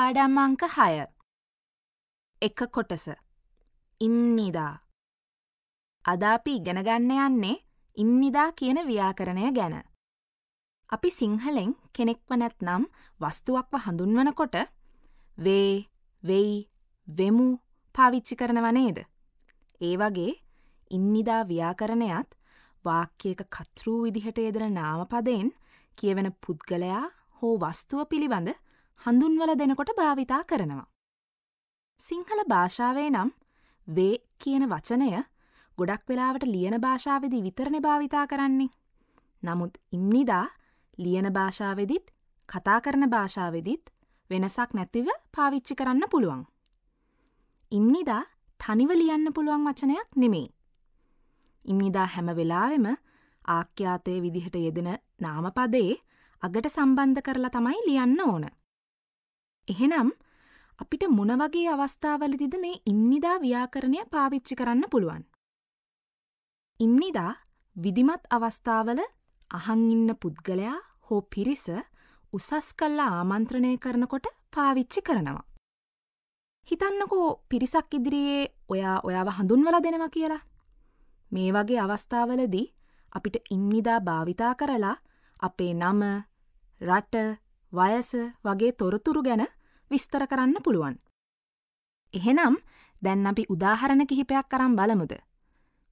පාඩම් අංක 6 එක කොටස ඉම්නිදා අද අපි ඉගෙන ගන්න යන්නේ ඉම්නිදා කියන ව්‍යාකරණය ගැන. අපි සිංහලෙන් කෙනෙක්ව නැත්නම් වස්තුවක්ව හඳුන්වනකොට වේ වෙයි වෙමු පාවිච්චි කරනව නේද? ඒ වගේ ඉම්නිදා ව්‍යාකරණයත් වාක්‍යයක කතෘ විදිහට යෙදෙන නාමපදයෙන් කියවෙන පුද්ගලයා හෝ වස්තුව පිළිබඳ හඳුන්වල දෙනකොට භාවිතා කරනවා. සිංහල භාෂාවේ නම් වේ කියන වචනය ගොඩක් වෙලාවට ලියන භාෂාවදි විතරණ භාවිතා කරන්නේ. නමුත් ඉම්නිදා ලියන භාෂාවෙදිත් කතා කරන භාෂාවෙදිත් වෙනසක් නැතිව පාවිච්චි කරන්න පුළුවන්. ඉම්නිදා තනිව ලියන්න පුළුවන් වචනයක් නෙමේ. ඉම්නිදා හැම වෙලාවෙම ආක්‍යාතය විදිහට යෙදෙන නාමපදයේ අගට සම්බන්ධ කරලා තමයි ලියන්න ඕන. එහෙනම් අපිට මොන වගේ අවස්ථාවලදිද මේ ඉම්නිදා ව්‍යාකරණය පාවිච්චි කරන්න පුළුවන්. ඉම්නිදා විධිමත් අවස්ථාවල අහන් ඉන්න පුද්ගලයා හෝ පිරිස උසස් කල්ලා ආමන්ත්‍රණය කරනකොට පාවිච්චි කරනවා. හිතන්නකෝ පිරිසක් ඉදිරියේ ඔයා ඔයාව හඳුන්වලා දෙනවා කියලා. මේ වගේ අවස්ථාවලදී අපිට ඉම්නිදා භාවිතා කරලා අපේ නම රට වයස වගේ තොරතුරු ගැන විස්තර කරන්න පුළුවන්. එහෙනම් දැන් අපි උදාහරණ කිහිපයක් කරම් බලමුද.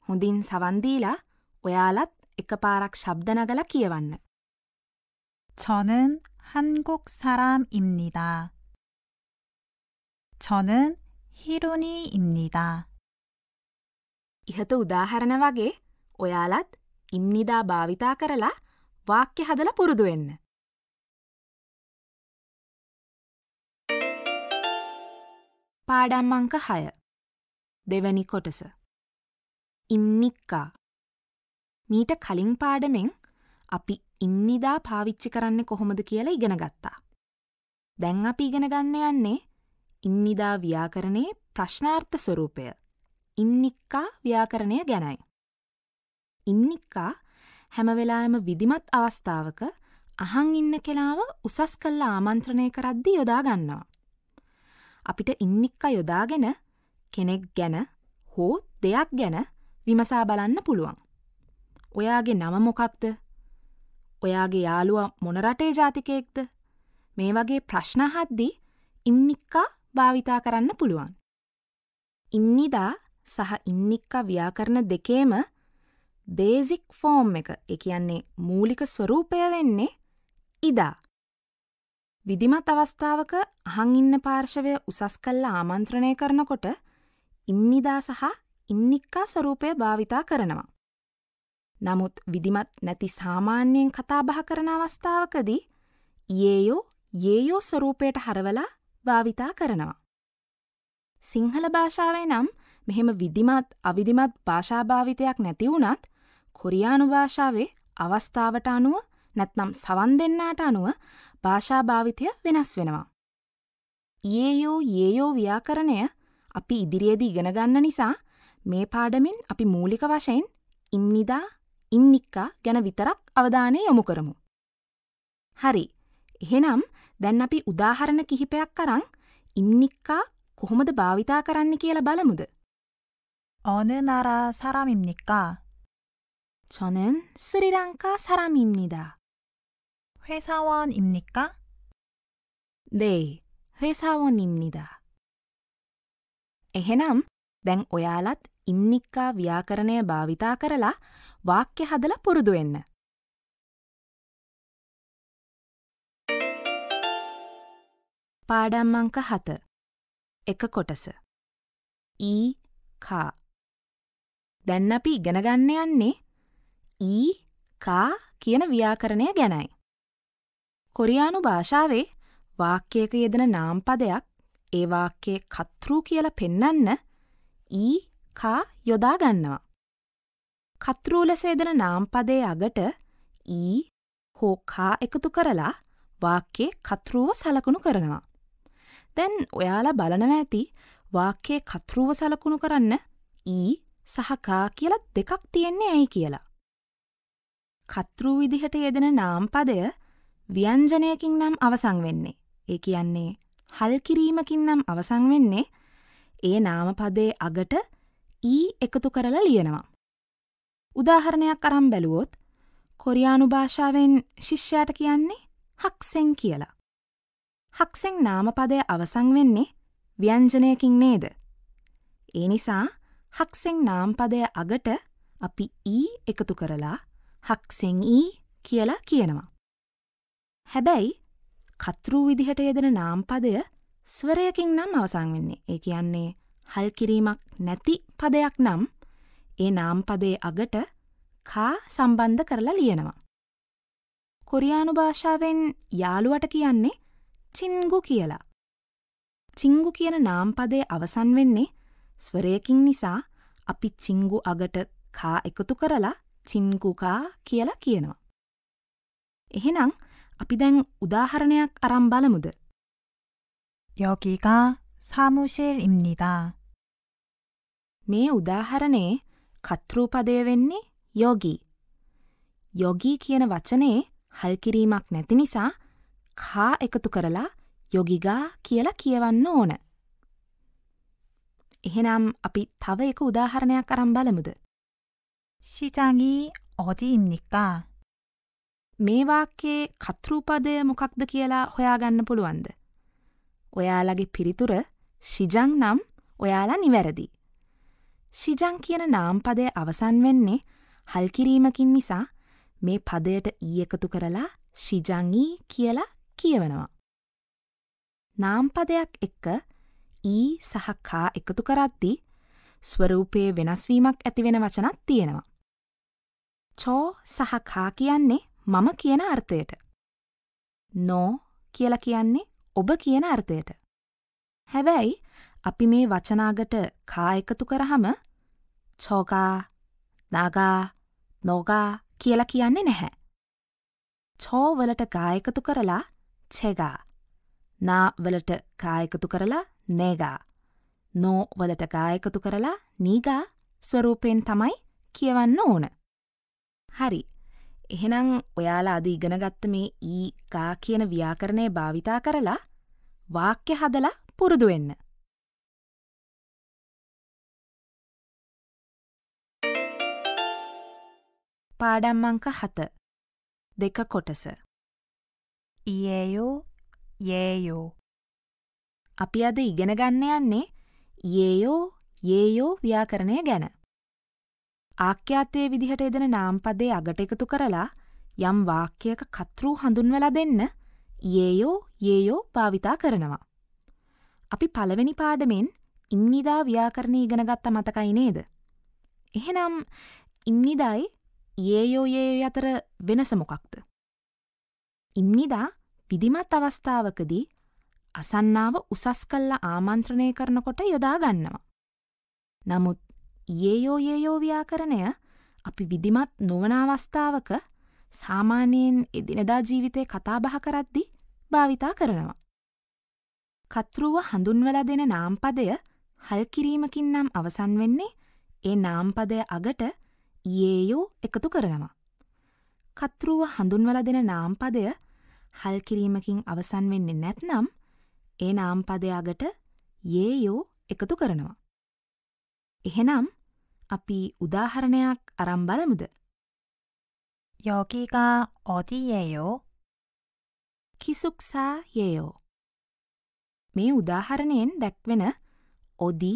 හොඳින් සවන්දීලා ඔයාලත් එකපාරක් ශබ්දනගල කියවන්න. 저는 한국 사람입니다. 저는 히루니입니다. ඉහත උදාහරණ වගේ ඔයාලත් ඉම්නිදා භාවිතා කරලා වාක්‍ය හදල පුරුදු වෙන්න. පාඩම් අංක 6 දෙවැනි කොටස ඉම්නික්කා මීට කලින් පාඩමෙන් අපි ඉම්නිදා පාවිච්චි කරන්නේ කොහොමද කියලා ඉගෙන ගත්තා. දැන් අපි ඉගෙන ගන්න යන්නේ ඉම්නිදා ව්‍යාකරණයේ ප්‍රශ්නාර්ථ ස්වරූපය. ඉම්නික්කා ව්‍යාකරණය ගැනයි. ඉම්නික්කා හැම වෙලාවෙම විධිමත් අවස්ථාවක අහන් ඉන්න කෙනාව උසස් කළා ආමන්ත්‍රණය කරද්දී යොදා ගන්නවා. අපිට ඉන්නික්ක යොදාගෙන කෙනෙක් ගැන හෝ දෙයක් ගැන විමසා බලන්න පුළුවන්. ඔයාගේ නම මොකක්ද? ඔයාගේ යාළුවා මොන රටේ ජාතිකයෙක්ද? මේ වගේ ප්‍රශ්න අහද්දී ඉන්නික්කා භාවිතා කරන්න පුළුවන්. ඉම්නිදා සහ ඉන්නික්කා ව්‍යාකරණ දෙකේම බේසික් ෆෝම් එක ඒ කියන්නේ මූලික ස්වරූපය වෙන්නේ ඉදා විධිමත් අවස්ථාවක අහං ඉන්න පාර්ශවය උසස් කල්ලා ආමන්ත්‍රණය කරනකොට ඉම්නිදා සහ ඉන්නික්කා ස්වරූපය භාවිතා කරනවා. නමුත් විධිමත් නැති සාමාන්‍යයෙන් කතාබහ කරන අවස්ථාවකදී ඒයෝ ඒයෝ ස්වරූපයට හරවලා භාවිතා කරනවා. සිංහල භාෂාවේ නම් මෙහෙම විධිමත් අවිධිමත් භාෂාභාවිතයක් නැති වුණත් කොරියානු භාෂාවේ අවස්ථාවට අනුව නැත්නම් සවන් දෙන්නාට අනුව භාෂාභාවිතය වෙනස් වෙනවා. ඒයෝ ඒයෝ ව්‍යාකරණය අපි ඉදිරියේදී ඉගෙනගන්න නිසා මේ පාඩමින් අපි මූලික වශයෙන් ඉන්නිදා ඉන්නික්කා ගැන විතරක් අවධානය යොමු කරමු. හරි එහෙනම් දැන් අපි උදාහරණ කිහිපයක් කරං ඉන්නික්කා කොහොමද භාවිතා කරන්න කියලා බලමුද. 어느 나라 사람입니까? 저는 스리랑카 사람입니다. 회사원입니까? 네, 회사원입니다. එහෙනම් දැන් ඔයාලත් ඉම්නික්කා ව්‍යාකරණය භාවිතා කරලා වාක්‍ය හදලා පුරුදු වෙන්න. පාඩම් අංක 7 එක කොටස ඊ කා දැන් අපි ඉගෙන ගන්න යන්නේ ඊ කා කියන ව්‍යාකරණය ගැනයි. කොරියානු භාෂාවේ වාක්‍යයක යෙදෙන නාම්පදයක් ඒ වාක්‍යයේ කතෘ කියලා පෙන්නන්න ඊ කා යොදා ගන්නවා. කතෘ ලෙස යෙදෙන නාම්පදයේ අගට ඊ හෝ කා එකතු කරලා වාක්‍යයේ කතෘව සලකුණු කරනවා. දැන් ඔයාලා බලනවා ඇති වාක්‍යයේ කතෘව සලකුණු කරන්න ඊ සහ කා කියලා දෙකක් තියෙන්නේ ඇයි කියලා. කතෘ විදිහට යෙදෙන නාම්පදය ව්‍යංජනයකින් නම් අවසං වෙන්නේ. ඒ කියන්නේ හල් කිරීමකින් නම් අවසං වෙන්නේ ඒ නාමපදයේ අගට ඊ එකතු කරලා ලියනවා. උදාහරණයක් අරම් බැලුවොත් කොරියානු භාෂාවෙන් ශිෂ්‍යයට කියන්නේ හක්සෙන් කියලා. හක්සෙන් නාමපදය අවසං වෙන්නේ ව්‍යංජනයකින් නේද. ඒ නිසා හක්සෙන් නාම්පදය අගට අපි ඊ එකතු කරලා හක්සෙන් ඊ කියලා කියනවා. හැබැයි කතෘූ විදිහට යෙදෙන නාම්පදය ස්වරයකින් නම් අවසං වෙන්නේ ඒ කියන්නේ හල් කිරීමක් නැති පදයක් නම් ඒ නාම්පදයේ අගට කා සම්බන්ධ කරලා ලියනවා. කොරියානු භාෂාවෙන් යාළුවට කියන්නේ චින්ගු කියලා. චිංගු කියන නාම්පදයේ අවසන් වෙන්නේ ස්වරයකින් නිසා අපි චිංගු අගට කා එකතු කරලා චින්ගුකා කියලා කියනවා. එහෙනම් අපි දැන් උදාහරණයක් අරන් බලමුද? 여기가 사무실입니다. මේ උදාහරණේ කතෘපදය වෙන්නේ යොගි. යොගි කියන වචනේ හල් කිරීමක් නැති නිසා කා එකතු කරලා යොගිගා කියලා කියවන්න ඕන. එහෙනම් අපි තව එක උදාහරණයක් අරන් බලමුද? 시장이 어디입니까? මේ වාක්‍යයේ කතෘපදය මොකක්ද කියලා හොයාගන්න පුළුවන්ද? ඔයාලගේ පිරිතුර ශිජං නම් ඔයාලා නිවැරදි. ශිජං කියන නාම්පදය අවසන් වෙන්නේ හල් කිරීමකින් නිසා මේ පදයට ඊ එකතු කරලා ශිජංගී කියලා කියවනවා. නාම්පදයක් එක්ක ඊ සහ කා එකතු කරද්දී ස්වරූපයේ වෙනස්වීමක් ඇතිවෙන වචනත් තියෙනවා. චෝ සහ කා කියන්නේ මම කියන අර්ථයට. නෝ කියලා කියන්නේ ඔබ කියන අර්ථයට. හැබැයි අපි මේ වචනාගට කා එකතු කරහම චෝගා නාගා නෝගා කියලා කියන්නේ නැහැ. චෝ වලට ගා එකතු කරලා චෙගා. නා වලට ගා එකතු කරලා නේගා. නෝ වලට ගා එකතු කරලා නීගා ස්වරූපයෙන් තමයි කියවන්න ඕන. හරි. එහෙනම් ඔයාලා අද ඉගෙනගත්ත මේ ඊ කා කියන ව්‍යාකරණය භාවිතා කරලා වාක්‍ය හදලා පුරුදු වෙන්න. පාඩම් අංක 7 දෙක කොටස ඊයේයෝ යේයෝ අපි අද ඉගෙන ගන්න යන්නේ යේයෝ යේයෝ ව්‍යාකරණය ගැන ආක්‍යාතයේ විදිහට එදෙන නාම්පදේ අගට එකතු කරලා යම් වාක්‍යයක කතෘූ හඳුන්වලා දෙන්න ඒයෝ ඒයෝ භාවිතා කරනවා. අපි පළවෙනි පාඩමෙන් ඉම්නිදා ව්‍යාකරණය ඉගෙනගත්ත මතකයි නේද. එහෙනම් ඉම්නිදායි ඒයෝ ඒයෝ අතර වෙනස මොකක්ද. ඉම්නිදා විදිමත් අවස්ථාවකදී අසන්නාව උසස් කල්ල ආමන්ත්‍රණය කරනකොට යොදාගන්නවා. නමුත් ඒයෝ ඒයෝ ව්‍යාකරණය අපි විදිමත් නොවන අවස්ථාවක සාමාන්‍යයෙන් එදිනදා ජීවිතය කතාබහ කරද්දි භාවිතා කරනවා. කතෘව හඳුන්වලා දෙන නාම්පදය හල්කිරීමකින් නම් අවසන් වෙන්නේ ඒ නාම්පදය අගට ඒයෝ එකතු කරනවා. කතෘව හඳුන්වල දෙන නාම්පදය හල්කිරීමකින් අවසන් වෙන්නේ නැත්නම් ඒ නාම්පදයාගට ඒයෝ එකතු කරනවා. එහෙනම් අපි උදාහරණයක් අරන් බලමුද? 여기가 어디예요? 기숙사 예요. මේ උදාහරණයෙන් දැක්වෙන ඔදි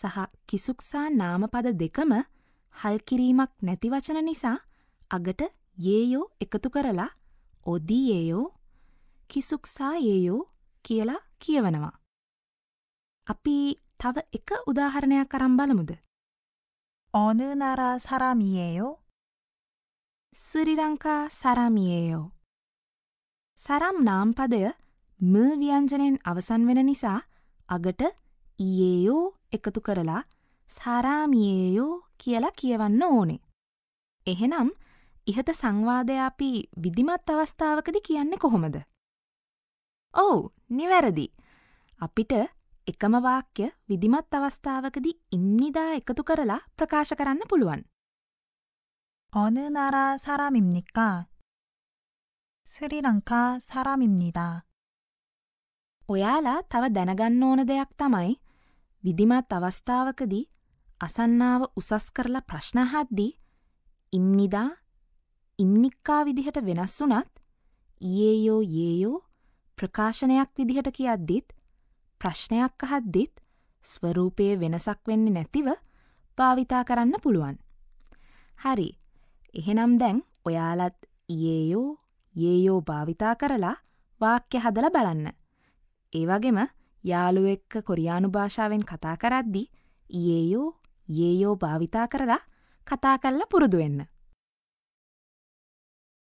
සහ කිසුක්සා නාමපද දෙකම හල්කිරීමක් නැති වචන නිසා අගට යේයෝ එකතු කරලා ඔදි යේයෝ කිසුක්සා යේයෝ කියලා කියවනවා. අපි තව එක උදාහරණයක් අරන් බලමුද? 어느 나라 사람이에요? 스리랑카 사람이에요. 사람 නාම්පදය ම ව්‍යංජනයෙන් අවසන් වෙන නිසා අගට ඊයේයෝ එකතු කරලා සාරාමියේයෝ කියලා කියවන්න ඕනේ. එහෙනම් ඉහත සංවාදය අපි විධිමත් අවස්ථාවකද කියන්නේ කොහොමද? ඔව්, නිවැරදි. අපිට එකම වාක්‍ය විධිමත් අවස්ථාවකදී ඉන්නිදා එකතු කරලා ප්‍රකාශ කරන්න පුළුවන්. 어느 나라 사람입니까? 스리랑카 사람입니다. ඔයාලා තව දැනගන්න ඕන දෙයක් තමයි විධිමත් අවස්ථාවකදී අසන්නාව උසස් කරලා ප්‍රශ්න අහද්දී ඉම්නිදා ඉම්නික්කා විදිහට වෙනස් වුණත් ඊයේයෝ යේයෝ ප්‍රකාශනයක් විදිහට කියද්දිත් ප්‍රශ්නයක් අහද්දිත් ස්වරූපයේ වෙනසක් වෙන්නේ නැතිව භාවිතා කරන්න පුළුවන්. හරි එහෙනම් දැන් ඔයාලත් ඒයෝ ඒයෝ භාවිතා කරලා වාක්‍ය හදල බලන්න. ඒවගේම යාළුව එක්ක කොරියානු භාෂාවෙන් කතා කරද්දි ඒයෝ ඒයෝ භාවිතා කරලා කතා කල්ලා පුරුදුවෙන්න.